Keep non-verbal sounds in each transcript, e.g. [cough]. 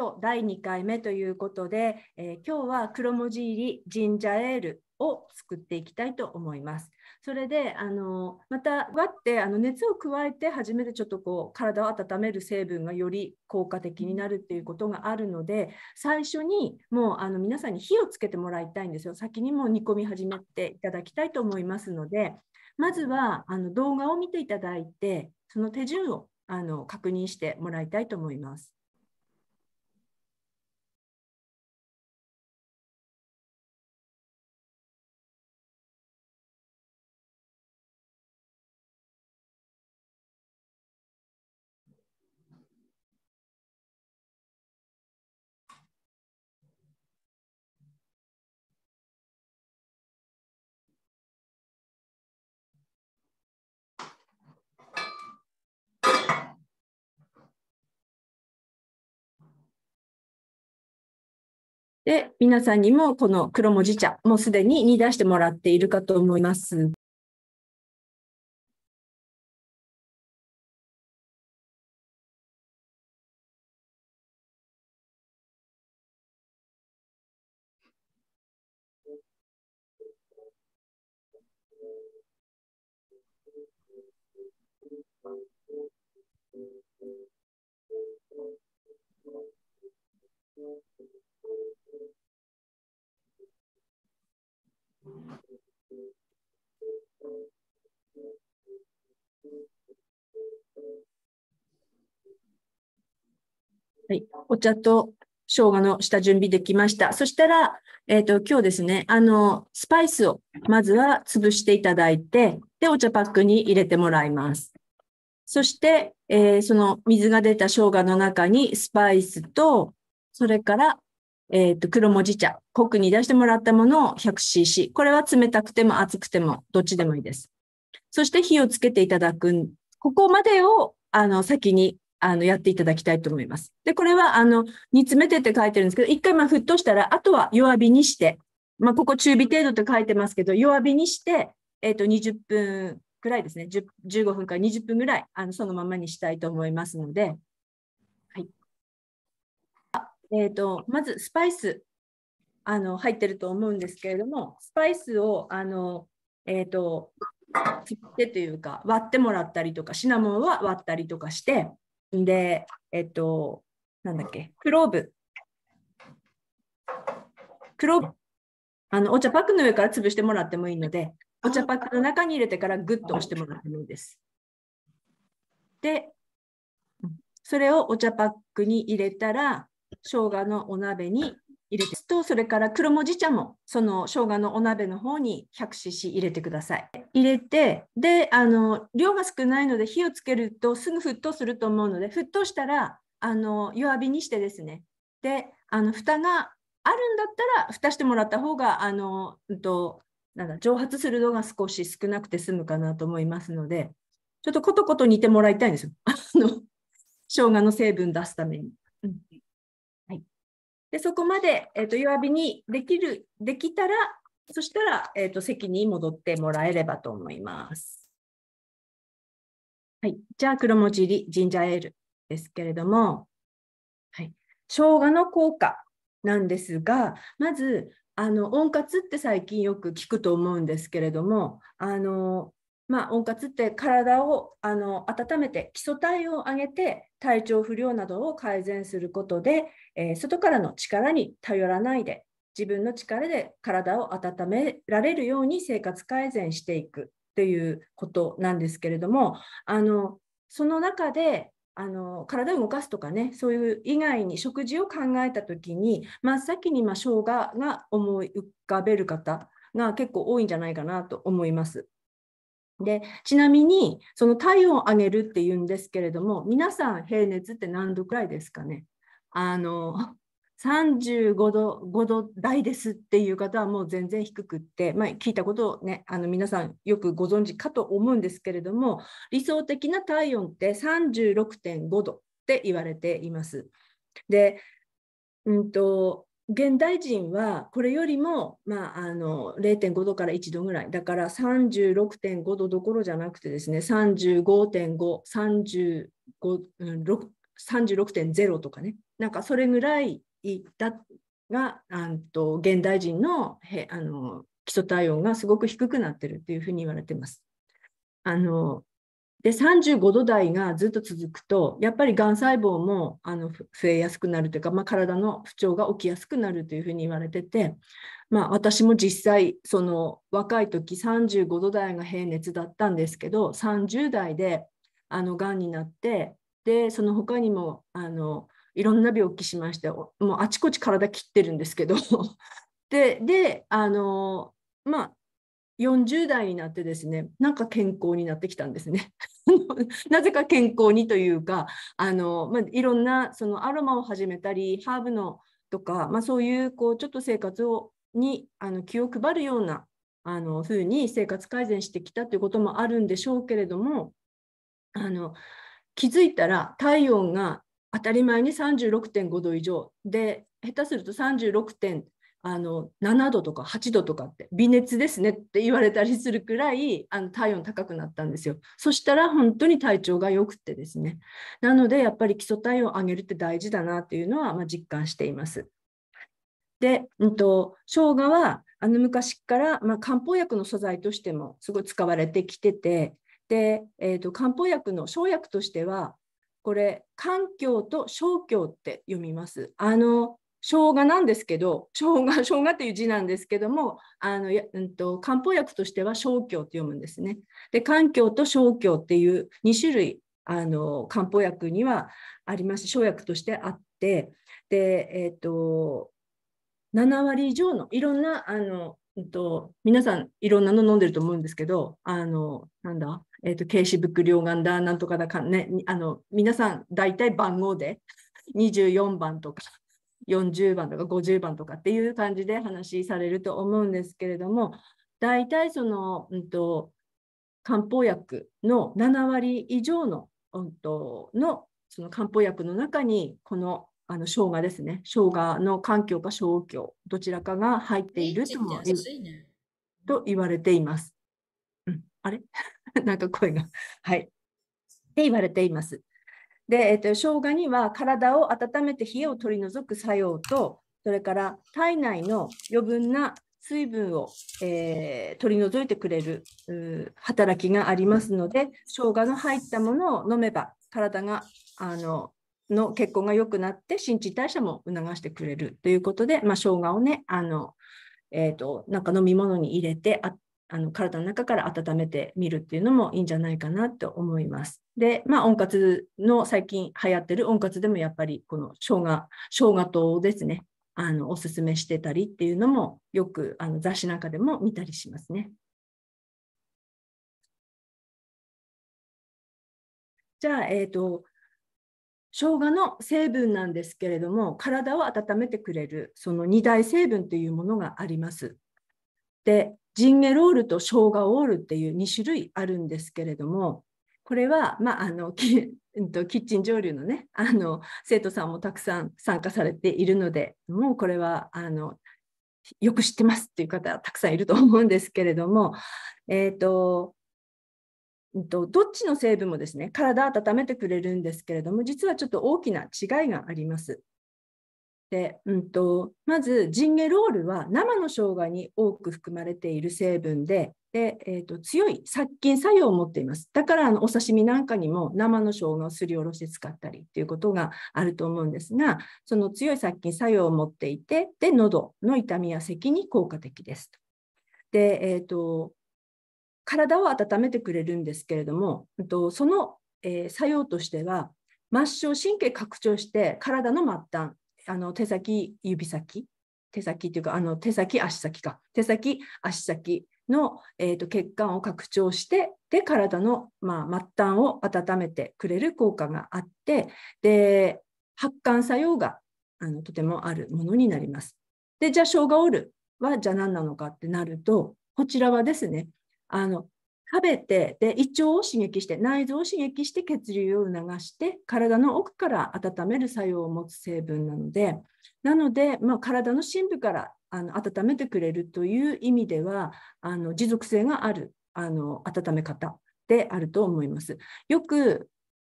今日第2回目ということで、えー、今日は黒文字入りジンジャエールを作っていきたいと思います。それであのまた割ってあの熱を加えて初めてちょっとこう体を温める成分がより効果的になるっていうことがあるので最初にもうあの皆さんに火をつけてもらいたいんですよ先にもう煮込み始めていただきたいと思いますのでまずはあの動画を見ていただいてその手順をあの確認してもらいたいと思います。で、皆さんにもこの黒文字茶、もうすでに煮出してもらっているかと思いますはい、お茶と生姜の下準備できました。そしたら、えっ、ー、と、今日ですね、あの、スパイスをまずは潰していただいて、で、お茶パックに入れてもらいます。そして、えー、その水が出た生姜の中にスパイスと、それから、えっ、ー、と、黒文字茶、コクに出してもらったものを 100cc。これは冷たくても熱くても、どっちでもいいです。そして火をつけていただく、ここまでを、あの、先にあの、やっていただきたいと思います。で、これは、あの、煮詰めてって書いてるんですけど、一回まあ沸騰したら、あとは弱火にして、まあ、ここ中火程度って書いてますけど、弱火にして、えっ、ー、と、20分くらいですね、15分から20分ぐらい、あの、そのままにしたいと思いますので、はい。えっ、ー、と、まず、スパイス、あの、入ってると思うんですけれども、スパイスを、あの、えっ、ー、と、切ってというか、割ってもらったりとか、シナモンは割ったりとかして、で、えっと、なんだっけ、クローブ。クローブ。あのお茶パックの上から潰してもらってもいいので、お茶パックの中に入れてからグッと押してもらってもいいです。で、それをお茶パックに入れたら、生姜のお鍋に入れてとそれから黒もじ茶もその生姜のお鍋の方に 100cc 入れてください入れてであの量が少ないので火をつけるとすぐ沸騰すると思うので沸騰したらあの弱火にしてですねであの蓋があるんだったら蓋してもらった方があの、うんと、となんだ蒸発するのが少し少なくて済むかなと思いますのでちょっとコトコト煮てもらいたいんですよあの生姜の成分出すために。でそこまで、えーと、弱火にできるできたらそしたら、えーと、と席に戻ってもらえればと思います。はい、じゃあ黒文字入りジンジャーエールですけれども、はい、生姜の効果なんですがまずあの温活って最近よく聞くと思うんですけれどもあのまあ、温活って体をあの温めて基礎体を上げて体調不良などを改善することで、えー、外からの力に頼らないで自分の力で体を温められるように生活改善していくということなんですけれどもあのその中であの体を動かすとかねそういう以外に食事を考えた時に真っ、先にまあ生姜が思い浮かべる方が結構多いんじゃないかなと思います。でちなみにその体温を上げるっていうんですけれども皆さん平熱って何度くらいですかねあの35度5度台ですっていう方はもう全然低くって、まあ、聞いたことを、ね、あの皆さんよくご存知かと思うんですけれども理想的な体温って36.5度って言われています。で、うんと現代人はこれよりも、まあ、あの0.5度から1度ぐらいだから36.5度どころじゃなくてですね35.536.0とかねなんかそれぐらいだがあと現代人のへあの基礎体温がすごく低くなってるっていうふうに言われてます。あので35度台がずっと続くとやっぱりがん細胞もあの増えやすくなるというか、まあ、体の不調が起きやすくなるというふうに言われてて、まあ、私も実際その若い時35度台が平熱だったんですけど30代であのがんになってでその他にもあのいろんな病気しましてもうあちこち体切ってるんですけど [laughs] でであのまあ40代になってですねなんか健康になってきたんですね [laughs] なぜか健康にというかあの、まあ、いろんなそのアロマを始めたりハーブのとか、まあ、そういうこうちょっと生活をにあの気を配るようなあの風に生活改善してきたということもあるんでしょうけれどもあの気づいたら体温が当たり前に36.5度以上で下手すると36点あの7度とか8度とかって微熱ですねって言われたりするくらいあの体温高くなったんですよそしたら本当に体調が良くてですねなのでやっぱり基礎体温を上げるって大事だなっていうのは、まあ、実感していますで、うんと、生姜はあの昔から、まあ、漢方薬の素材としてもすごい使われてきててで、えーと、漢方薬の生薬としてはこれ環境と小経って読みますあの生姜なんですけど生姜 [laughs] 生姜っていう字なんですけどもあのうんと、漢方薬としては生姜って読むんですね。で環境と生姜っていう2種類あの漢方薬にはあります生薬としてあってで、えーと、7割以上のいろんなあの、と皆さんいろんなの飲んでると思うんですけどあのなんだえーと、と軽視ブック両眼だなんとかだかねあの皆さん大体番号で24番とか40番とか50番とかっていう感じで話されると思うんですけれども大体その、うんと、漢方薬の7割以上の,、うんと、のその漢方薬の中にこのあの生姜ですね生姜の環境か小姜どちらかが入っているともいい、ね、と言われています。うん、あれ [laughs] なんか声がはい。って言われています。で、えっと、生姜には体を温めて冷えを取り除く作用と、それから体内の余分な水分を、えー、取り除いてくれる働きがありますので、生姜の入ったものを飲めば、体があのの血行が良くなって、新陳代謝も促してくれるということで、まあ、生姜をね、あのえーと、となんか飲み物に入れてああの体の中から温めてみるっていうのもいいんじゃないかなと思います。で、まあ、温活の最近流行ってる温活でもやっぱりこの生姜、生姜糖ですね、あのおすすめしてたりっていうのもよくあの雑誌なんかでも見たりしますね。じゃあ、えっ、ー、と、生姜の成分なんですけれども、体を温めてくれるその2大成分というものがあります。で、ジンゲロールと生姜オールっていう2種類あるんですけれどもこれは、まあ、あの [laughs] キッチン上流のねあの生徒さんもたくさん参加されているのでもうこれはあのよく知ってますっていう方たくさんいると思うんですけれども、ええー、とどっちの成分もですね体温めてくれるんですけれども実はちょっと大きな違いがあります。で、うんと、まずジンゲロールは生の生姜に多く含まれている成分でで、えーと、強い殺菌作用を持っています。だからあのお刺身なんかにも生の生姜をすりおろして使ったりっていうことがあると思うんですが、その強い殺菌作用を持っていて、で喉の痛みや咳に効果的です。で、えーと、体を温めてくれるんですけれども、とその、えー、作用としては末梢神経拡張して体の末端あの手先、指先、手先というか、あの手先、足先か、手先、足先の、えーと、血管を拡張してで体の、まあ、末端を温めてくれる効果があってで発汗作用があのとてもあるものになります。でじゃあ生姜オールはじゃあ何なのかってなるとこちらはですねあの食べてで胃腸を刺激して内臓を刺激して血流を促して体の奥から温める作用を持つ成分なのでなので、まあ、体の深部からあの温めてくれるという意味ではあの持続性があるあの温め方であると思います。よく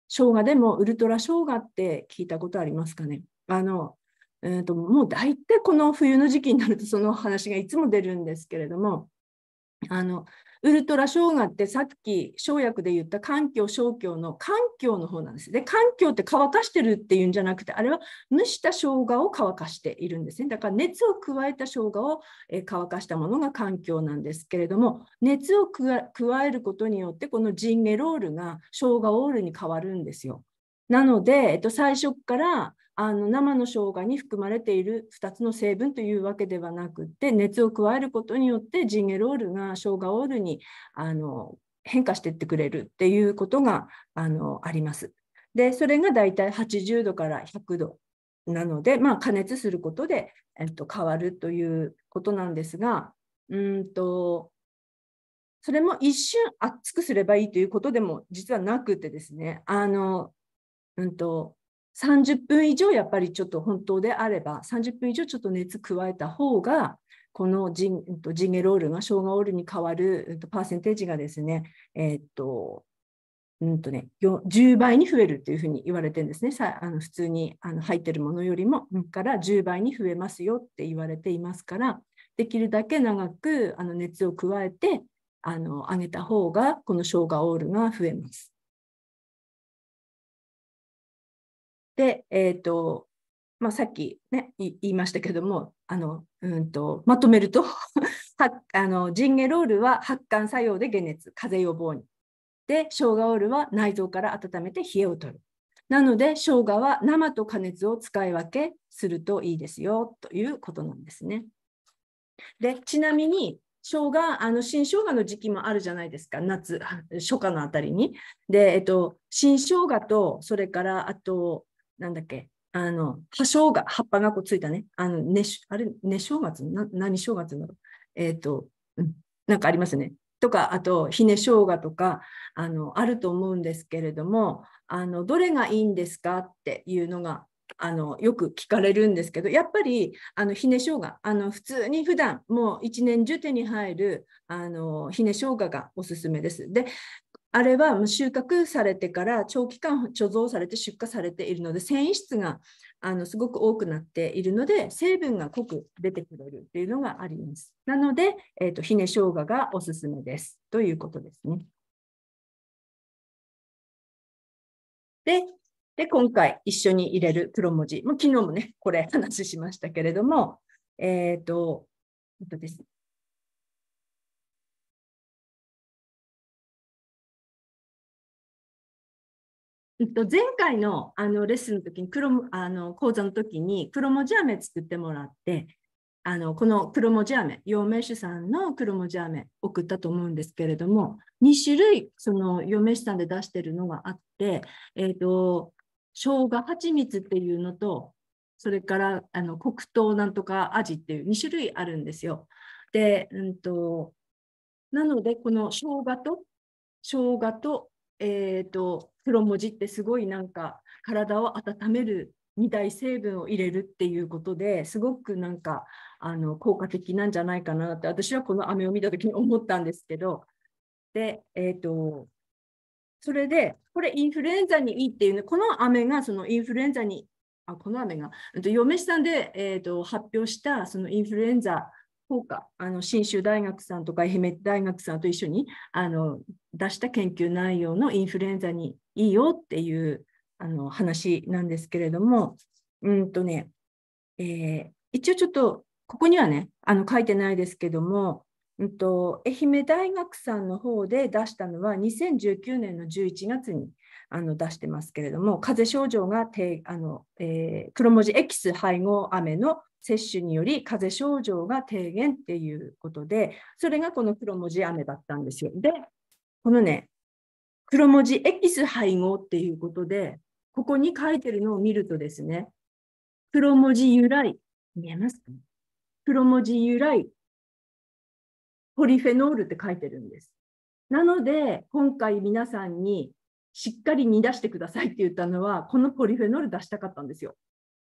生姜でもウルトラ生姜って聞いたことありますかねあの、えーと、ともう大体この冬の時期になるとその話がいつも出るんですけれどもあのウルトラ生姜ってさっき生薬で言った環境消去の環境の方なんです。で環境って乾かしてるっていうんじゃなくてあれは蒸した生姜を乾かしているんですね。だから熱を加えた生姜を乾かしたものが環境なんですけれども熱を加えることによってこのジンゲロールが生姜オールに変わるんですよ。なので、えっと、最初からあの生の生姜に含まれている2つの成分というわけではなくて熱を加えることによってジンゲロールが生姜オールにあの変化していってくれるっていうことがあのあります。でそれがだいたい80度から100度なので、まあ、加熱することで、えっと、変わるということなんですがうんとそれも一瞬熱くすればいいということでも実はなくてですねあの、うんと、30分以上やっぱりちょっと本当であれば30分以上ちょっと熱加えた方がこのジンジンゲロールが生姜オールに変わるパーセンテージがですね、えー、っとうんとね、10倍に増えるというふうに言われてるんですね。あの普通にあの入ってるものよりも、から10倍に増えますよって言われていますから、できるだけ長くあの熱を加えてあの揚げた方が、この生姜オールが増えます。で、えっ、ー、と、まあ、さっきね、言いましたけども、あの、うんと、まとめると [laughs] あの、ジンゲロールは発汗作用で解熱、風邪予防に。で、生姜オールは内臓から温めて冷えを取る。なので、生姜は生と加熱を使い分けするといいですよということなんですね。で、ちなみに、生姜あの新生姜の時期もあるじゃないですか夏初夏のあたりに。で、えっと、新生姜とそれからあとなんだっけ、あの、葉生が、葉っぱがこうついたね、あの、ね、あれ、ね正月な何正月なのえっ、ー、と、うん、なんかありますね。とか、あと、ひね生姜とか、あの、あると思うんですけれども、あの、どれがいいんですかっていうのが、あの、よく聞かれるんですけど、やっぱり、あの、ひね生姜、あの、普通に普段、もう一年中手に入る、あの、ひね生姜がおすすめです。で、あれは収穫されてから長期間貯蔵されて出荷されているので繊維質があのすごく多くなっているので成分が濃く出てくれるというのがあります。なので、えーと、とひね生姜がおすすめですということですね。で、で今回一緒に入れる黒文字、もう昨日もね、これ話しましたけれども、えっ、ー、と、えっとですね、前回のあのレッスンの時に黒あの講座の時に黒文字飴作ってもらってあのこの黒文字飴陽明酒さんの黒文字飴送ったと思うんですけれども2種類その陽明酒さんで出してるのがあって、えーと、生姜蜂蜜っていうのとそれからあの黒糖なんとか味っていう2種類あるんですよ。で、うんとなのでこの生姜と生姜とえーと、黒文字ってすごいなんか体を温めるみたい成分を入れるっていうことですごくなんかあの効果的なんじゃないかなって私はこの飴を見た時に思ったんですけどで、えーと、それでこれインフルエンザにいいっていうねこの飴がそのインフルエンザにあこの飴が嫁さんで、えーと発表したそのインフルエンザうか、あの信州大学さんとか愛媛大学さんと一緒にあの出した研究内容のインフルエンザにいいよっていうあの話なんですけれども、うんとねえー、一応ちょっとここにはねあの書いてないですけども、うんと、愛媛大学さんの方で出したのは2019年の11月にあの出してますけれども風邪症状がてあの、えー、黒文字エキス配合雨の接種により風邪症状が低減っていうことで、それがこの黒文字雨だったんですよ。で、このね、黒文字エキス配合っていうことで、ここに書いてるのを見るとですね、黒文字由来、見えますか黒文字由来、ポリフェノールって書いてるんです。なので、今回皆さんにしっかり煮出してくださいって言ったのは、このポリフェノール出したかったんですよ。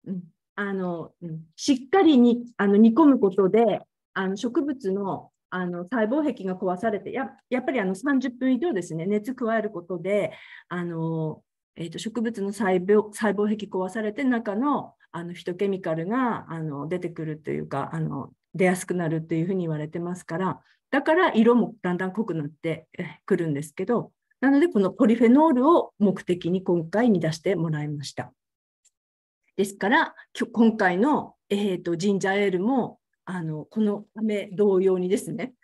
うんあのしっかりにあの煮込むことであの植物のあの細胞壁が壊されてややっぱりあの30分以上ですね熱加えることであの、えーと、植物の細胞細胞壁壊されて中のあのフトケミカルがあの出てくるというかあの出やすくなるというふうに言われてますからだから色もだんだん濃くなってくるんですけどなのでこのポリフェノールを目的に今回に出してもらいました。ですから今回の、えーと、ジンジャーエールもあのこの雨同様にですね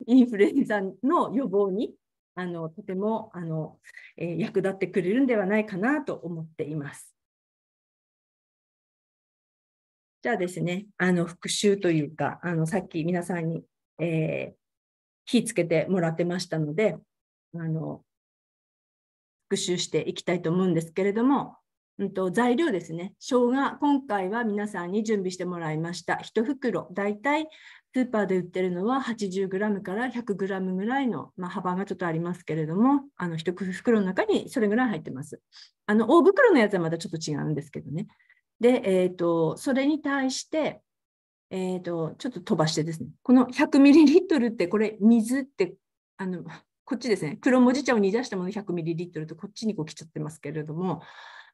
[laughs] インフルエンザの予防にあのとてもあの、えー、役立ってくれるんではないかなと思っています。じゃあですね、あの復習というか、あのさっき皆さんに、えー、火つけてもらってましたので、あの復習していきたいと思うんですけれども、うんと、材料ですね生姜今回は皆さんに準備してもらいました1袋だいたいスーパーで売ってるのは 80g から 100g ぐらいの、まあ、幅がちょっとありますけれどもあの1袋の中にそれぐらい入ってますあの大袋のやつはまたちょっと違うんですけどねで、えーと、それに対してえーと、とちょっと飛ばしてですね、この 100ml ってこれ水ってあのこっちですね、黒文字茶を煮出したもの 100ml とこっちにこう来ちゃってますけれども、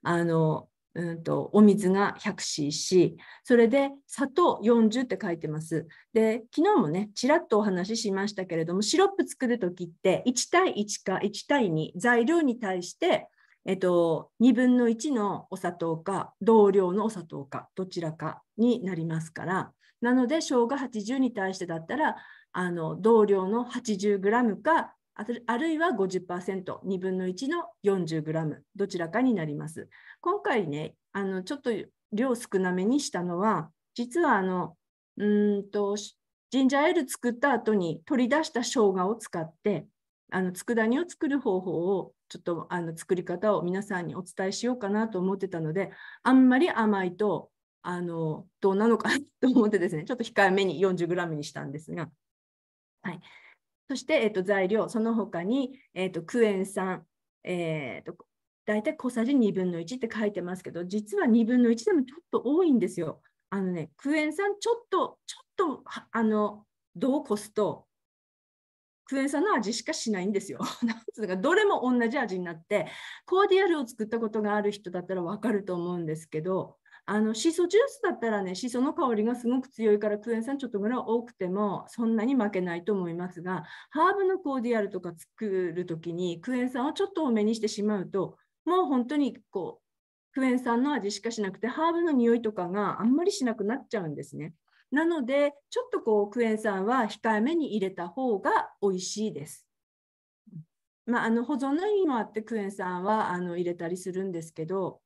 あのうんとお水が 100cc それで砂糖40って書いてますで昨日もねちらっとお話ししましたけれどもシロップ作る時って1対1か1対2材料に対してえっと、2分の1のお砂糖か同量のお砂糖かどちらかになりますからなので生姜80に対してだったらあの同量の 80g かあるいは50%、2分の1の 40g、どちらかになります。今回ね、あのちょっと量少なめにしたのは、実はあのうんとジンジャーエール作った後に取り出した生姜を使って、あの佃煮を作る方法をちょっとあの作り方を皆さんにお伝えしようかなと思ってたので、あんまり甘いとあのどうなのかと思ってですね、ちょっと控えめに 40g にしたんですが。はい、そして、えと、材料、その他に、えと、クエン酸、えと、大体小さじ2分の1って書いてますけど、実は2分の1でもちょっと多いんですよ。あのね、クエン酸、ちょっと、ちょっと、あの、度を越すと、クエン酸の味しかしないんですよ。[laughs] なんつうか、どれも同じ味になって、コーディアルを作ったことがある人だったらわかると思うんですけど、あのシソジュースだったらねシソの香りがすごく強いからクエン酸ちょっとぐらい多くてもそんなに負けないと思いますがハーブのコーディアルとか作る時にクエン酸をちょっと多めにしてしまうともう本当にこうクエン酸の味しかしなくてハーブの匂いとかがあんまりしなくなっちゃうんですね。なのでちょっとこうクエン酸は控えめに入れた方が美味しいです。まあ、あの保存の意味もあってクエン酸はあの入れたりするんですけど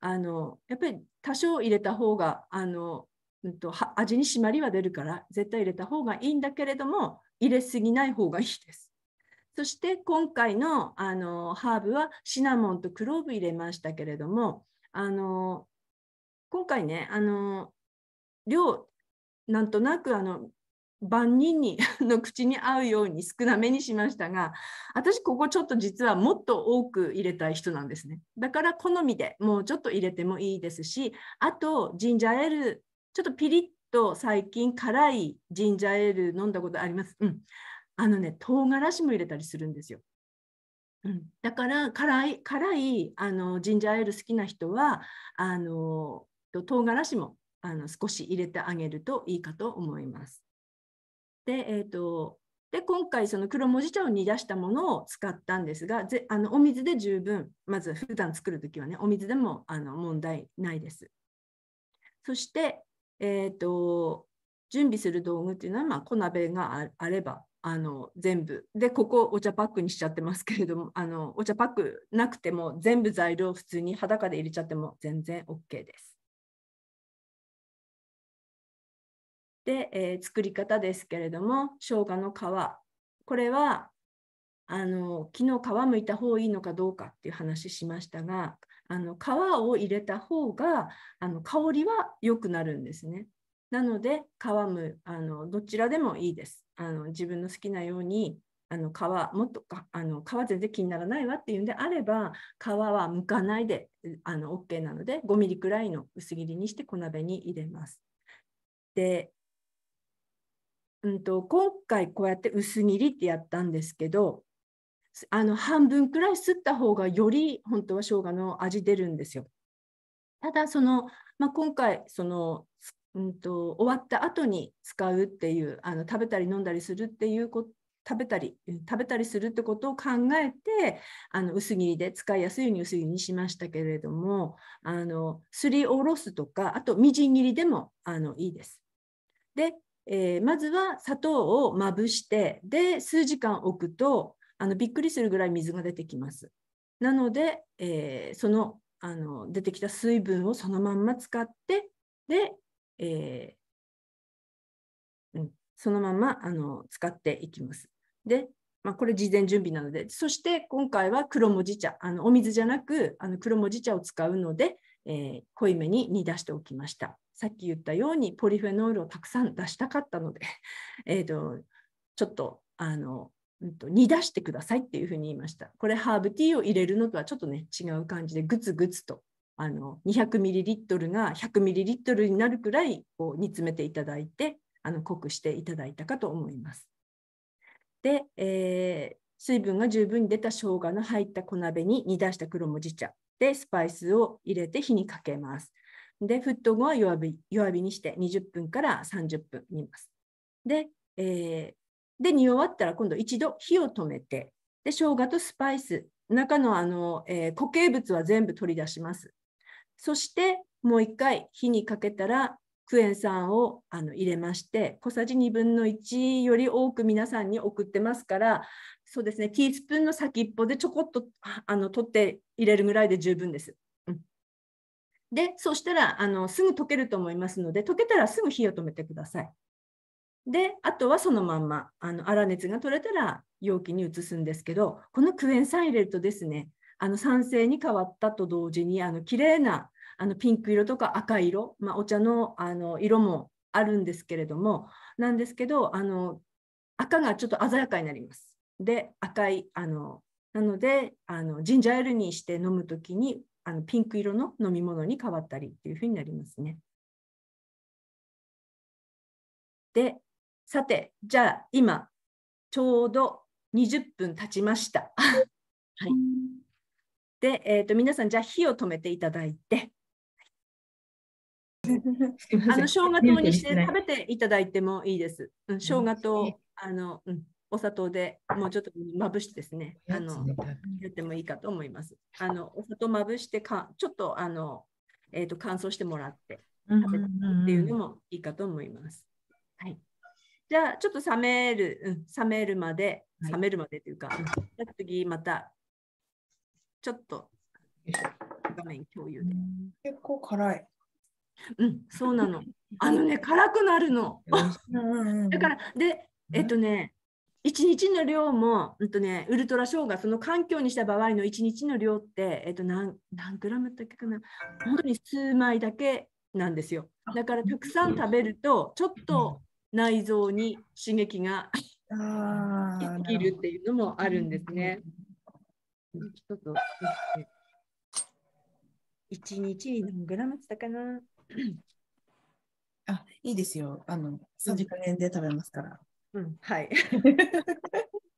あのやっぱり多少入れた方があの、うんと、味に締まりは出るから絶対入れた方がいいんだけれども入れすぎない方がいいです。[laughs] そして今回のあのハーブはシナモンとクローブ入れましたけれどもあの今回ねあの量なんとなくあの万人に [laughs] の口に合うように少なめにしましたが私ここちょっと実はもっと多く入れたい人なんですねだから好みでもうちょっと入れてもいいですしあとジンジャーエールちょっとピリッと最近辛いジンジャーエール飲んだことありますうんあのね唐辛子も入れたりするんですよ、うん、だから辛い辛いあのジンジャーエール好きな人はあの唐辛子もあの少し入れてあげるといいかと思いますで、えーと、で今回その黒文字茶を煮出したものを使ったんですがぜあのお水で十分まず普段作る時はねお水でもあの問題ないです。そして、えーと、と準備する道具っていうのは、まあ、小鍋があればあの全部でここお茶パックにしちゃってますけれどもあのお茶パックなくても全部材料普通に裸で入れちゃっても全然 OK です。で、えー、作り方ですけれども生姜の皮これはあの昨日皮むいた方がいいのかどうかっていう話しましたがあの皮を入れた方があの香りは良くなるんですね。なので皮むあのどちらでもいいです。あの自分の好きなようにあの皮もっとかあの皮全然気にならないわっていうんであれば皮は剥かないであの OK なので 5mm くらいの薄切りにして小鍋に入れます。でうんと、今回こうやって薄切りってやったんですけどあの半分くらいすった方がより本当は生姜の味出るんですよ。ただその、まあ、今回その、うんと、と終わった後に使うっていうあの食べたり飲んだりするっていうこと食べたり食べたりするってことを考えてあの薄切りで使いやすいように薄切りにしましたけれどもあのすりおろすとかあとみじん切りでもあのいいです。でえー、まずは砂糖をまぶしてで数時間置くとあのびっくりするぐらい水が出てきます。なので、えー、そのあの出てきた水分をそのまんま使ってで、えー、うん、そのままあの使っていきます。で、まあ、これ事前準備なのでそして今回は黒文字茶あのお水じゃなくあの黒文字茶を使うので、えー、濃いめに煮出しておきました。さっき言ったようにポリフェノールをたくさん出したかったので、[laughs] えと、ちょっとあの、うんと、煮出してくださいっていうふうに言いました。これハーブティーを入れるのとはちょっとね違う感じでグツグツとあの 200ml が 100ml になるくらいこう煮詰めていただいてあの濃くしていただいたかと思います。で、えー、水分が十分に出た生姜の入った小鍋に煮出した黒もじ茶でスパイスを入れて火にかけます。で、沸騰後は弱火弱火にして20分から30分煮ます。で、えー、で煮終わったら今度一度火を止めて、で生姜とスパイス、中のあの、えー、固形物は全部取り出します。そしてもう一回火にかけたらクエン酸をあの入れまして小さじ2分の1より多く皆さんに送ってますからそうですねティースプーンの先っぽでちょこっとあの取って入れるぐらいで十分です。で、そしたら、あの、すぐ溶けると思いますので、溶けたらすぐ火を止めてください。で、あとはそのまんま、あの、粗熱が取れたら容器に移すんですけど、このクエン酸入れるとですね、あの、酸性に変わったと同時に、あの、綺麗な、あの、ピンク色とか赤色、まあ、お茶の、あの、色もあるんですけれども、なんですけど、あの、赤がちょっと鮮やかになります。で、赤い、あの、なので、あのジンジャーエールにして飲むときにあのピンク色の飲み物に変わったりっていうふうになりますね。で、さて、じゃあ今、ちょうど20分経ちました。はい、で、えーと、皆さん、じゃあ火を止めていただいて。あの生姜糖にして食べていただいてもいいです。うん、生姜糖、あの、うん、お砂糖でもうちょっとまぶしてですね、あのやってもいいかと思います。あのお砂糖まぶしてか、ちょっとあの、えーと、乾燥してもらって食べてっていうのもいいかと思います。はい、じゃあ、ちょっと冷める、うん、冷めるまで、冷めるまでというか、はい、次またちょっと画面共有で。結構辛い。うん、そうなの。あのね、辛くなるの。だから、で、えっとね、一日の量も、うんとね、ウルトラショーがその環境にした場合の一日の量って、えっと何、何グラムだけかな本当に数枚だけなんですよだからたくさん食べるとちょっと内臓に刺激が生きるっていうのもあるんですね。ちょっと日に何グラムってたかなあいいですよあの3時間で食べますから。うん、はい。[laughs]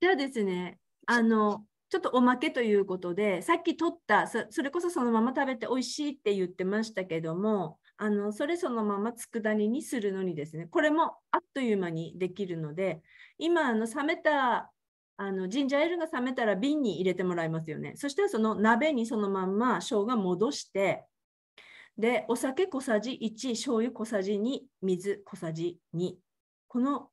じゃあですね、あの、ちょっとおまけということで、さっき取ったそ、それこそそのまま食べて美味しいって言ってましたけども、あのそれそのまま佃煮にするのにですねこれもあっという間にできるので今あの冷めたあのジンジャーエールが冷めたら瓶に入れてもらいますよねそしたらその鍋にそのまんま生姜戻してでお酒小さじ1醤油小さじ2水小さじ2この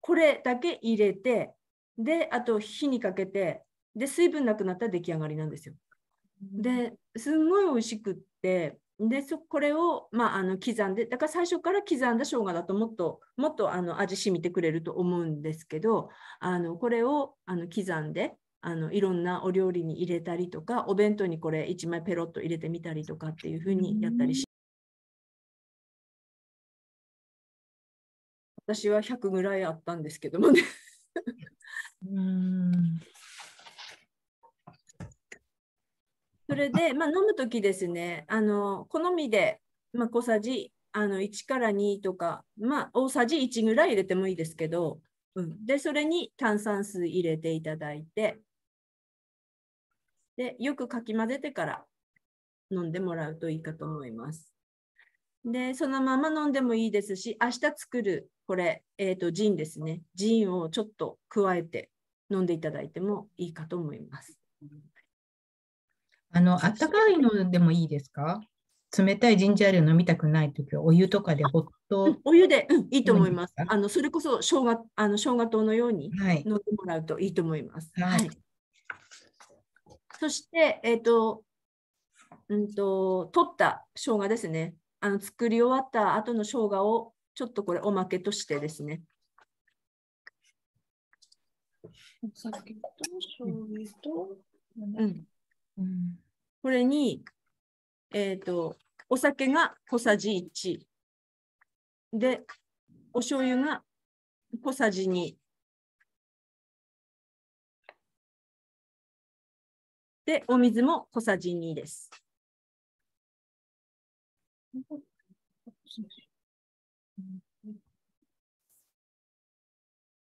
これだけ入れてであと火にかけてで水分なくなったら出来上がりなんですよ。ですんごい美味しくってでそこれを、まあ、あの刻んでだから最初から刻んだ生姜だともっともっとあの味しみてくれると思うんですけどあのこれをあの刻んであのいろんなお料理に入れたりとかお弁当にこれ1枚ペロッと入れてみたりとかっていう風にやったりし私は100ぐらいあったんですけどもね [laughs] うんそれで、まあ、飲む時ですねあの好みで、まあ、小さじあの1から2とか、まあ、大さじ1ぐらい入れてもいいですけど、うん、でそれに炭酸水入れていただいてでよくかき混ぜてから飲んでもらうといいかと思います。で、そのまま飲んでもいいですし、明日作る、これ、えっ、ー、と、ジンですね。ジンをちょっと加えて飲んでいただいてもいいかと思います。あの、あったかいのでもいいですか冷たいジンジャーエール飲みたくないときは、お湯とかでほっと、お湯で、うん、いいと思います。あの、それこそ生姜、あの、生姜糖のように飲んでもらうといいと思います。はい。はい、そして、えっ、ー、と、うんと、取った生姜ですね。あの作り終わった後の生姜をちょっとこれおまけとしてですね。お酒と醤油と、うんうん、これに、えっ、ー、とお酒が小さじ1でお醤油が小さじ2でお水も小さじ2です。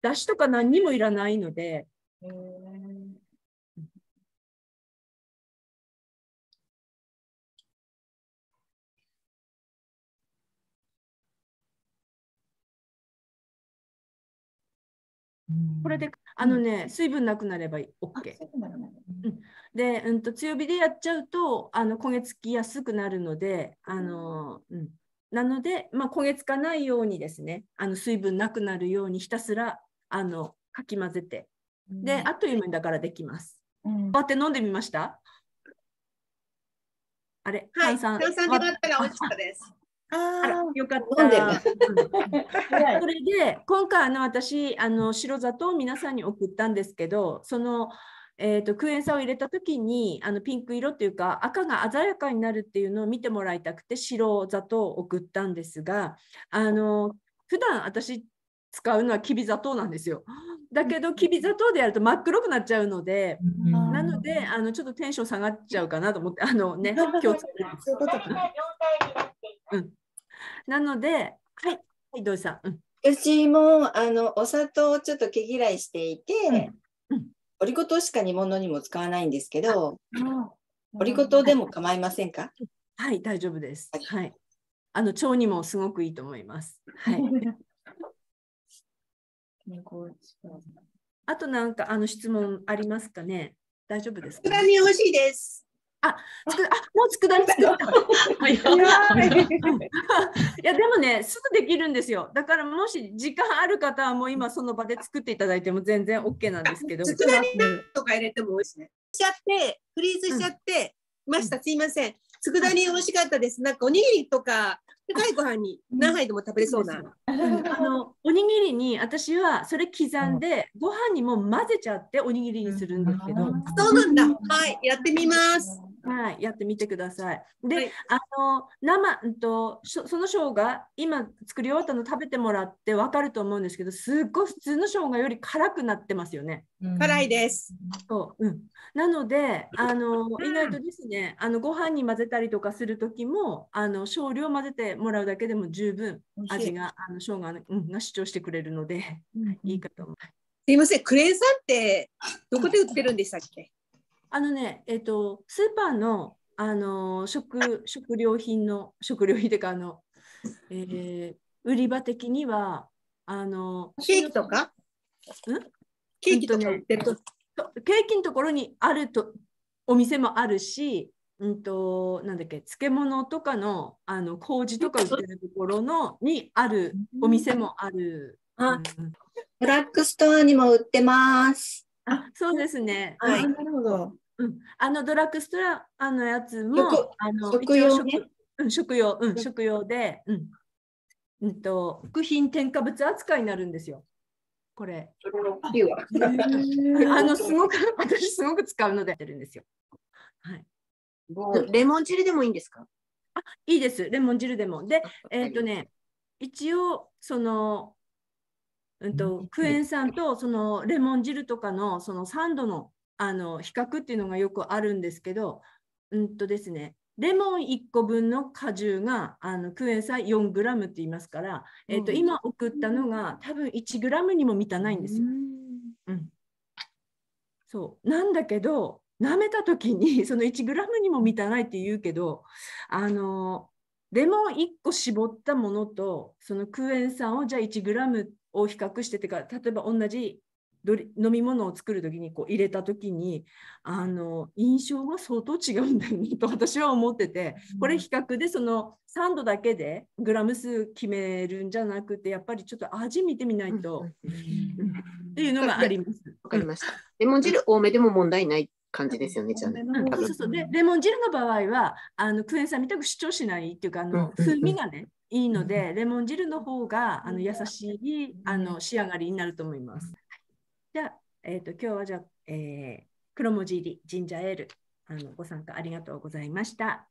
だしとか何にもいらないので、これで完あのね、うん、水分なくなれば OK。で、うんと、強火でやっちゃうとあの焦げ付きやすくなるので、あのうん、なので、まあ、焦げ付かないようにですねあの水分なくなるようにひたすらあのかき混ぜて、であっという間にだからできます。うん、って飲んでみましたあれ、はい、炭酸。でったら美味しかったです。あよかった飲んで [laughs] それで今回あの私あの白砂糖を皆さんに送ったんですけどその、えーと、クエン酸を入れた時にあのピンク色っていうか赤が鮮やかになるっていうのを見てもらいたくて白砂糖を送ったんですがあの普段私使うのはきび砂糖なんですよ。だけどきび砂糖でやると真っ黒くなっちゃうので、なのであのちょっとテンション下がっちゃうかなと思ってあのね [laughs] 気をけて。うん、なので、はい、はい、どうさん。うん、私もあのお砂糖をちょっと毛嫌いしていて、うん、オリゴ糖しか煮物にも使わないんですけど、オリゴ糖でも構いませんか、はい、はい、大丈夫です。はい、はい、あの腸にもすごくいいと思います。はい。[laughs] あとなんかあの質問ありますかね。大丈夫ですか。美味しいです。あ、つく、あ、もう佃煮作った。[laughs] [laughs] いや、でもね、すぐできるんですよ。だから、もし時間ある方は、もう今その場で作っていただいても全然オッケーなんですけど。佃煮とか入れても美味しいね。しちゃって、フリーズしちゃって、ました。すいません。佃煮美味しかったです。なんかおにぎりとか、高いご飯に何杯でも食べれそうな。あのおにぎりに私はそれ刻んで、ご飯にも混ぜちゃっておにぎりにするんですけど。そうなんだ。はい、やってみます。はい、やってみてください。で、はい、あの生んとその生姜今作り終わったの食べてもらってわかると思うんですけど、すっごい普通の生姜より辛くなってますよね。辛いです。そう、うん。なので、あの意外とですね、あのご飯に混ぜたりとかする時も、あの少量混ぜてもらうだけでも十分味があの生姜の、うん、が主張してくれるので、うん、いいかと思います。すいません、クレーンさんってどこで売ってるんでしたっけ？あのね、えっ、ー、と、スーパーの、あのー、食、食料品の、食料品といか、あの、えー、売り場的には、あのー、ケーキとかんケーキとか売ってる、えケーキのところにあると、お店もあるし、うんと、なんだっけ、漬物とかの、あの、麹とか売ってるところの、にあるお店もある。あ、うん、ドラッグストアにも売ってます。あ、そうですね。はい。なるほど。うん、あのドラッグストラあのやつもあの食用、ね、うん、食用、うん、食用で、うん、うんと食品添加物扱いになるんですよ。これ。[laughs] あのすごく私すごく使うのでやってるんですよ。はい。レモン汁でもいいんですか？あ、いいです。レモン汁でも。で、えっ、ー、とね、一応そのうんと、クエン酸とそのレモン汁とかのその酸度のあの比較っていうのがよくあるんですけど、うんとですね、レモン1個分の果汁があのクエン酸 4g って言いますから、えーと、今送ったのが多分 1g にも満たないんですよ。うん、うん、そうなんだけど舐めた時に [laughs] その 1g にも満たないって言うけどあのレモン1個絞ったものとそのクエン酸をじゃあ 1g っを比較しててか例えば同じ飲み物を作る時にこう入れた時にあの印象が相当違うんだよねと私は思っててこれ比較でその酸度だけでグラム数決めるんじゃなくてやっぱりちょっと味見てみないと、っていうのがあります。わかりました。レモン汁多めでも問題ない感じですよね、じゃあ、ね、そうそうでレモン汁の場合はあのクエン酸みたく主張しないっていうかあの風味がねいいので、レモン汁の方があの優しいあの仕上がりになると思います。じゃあ、えーと、今日はじゃあ、えー、黒文字入りジンジャーエールあのご参加ありがとうございました。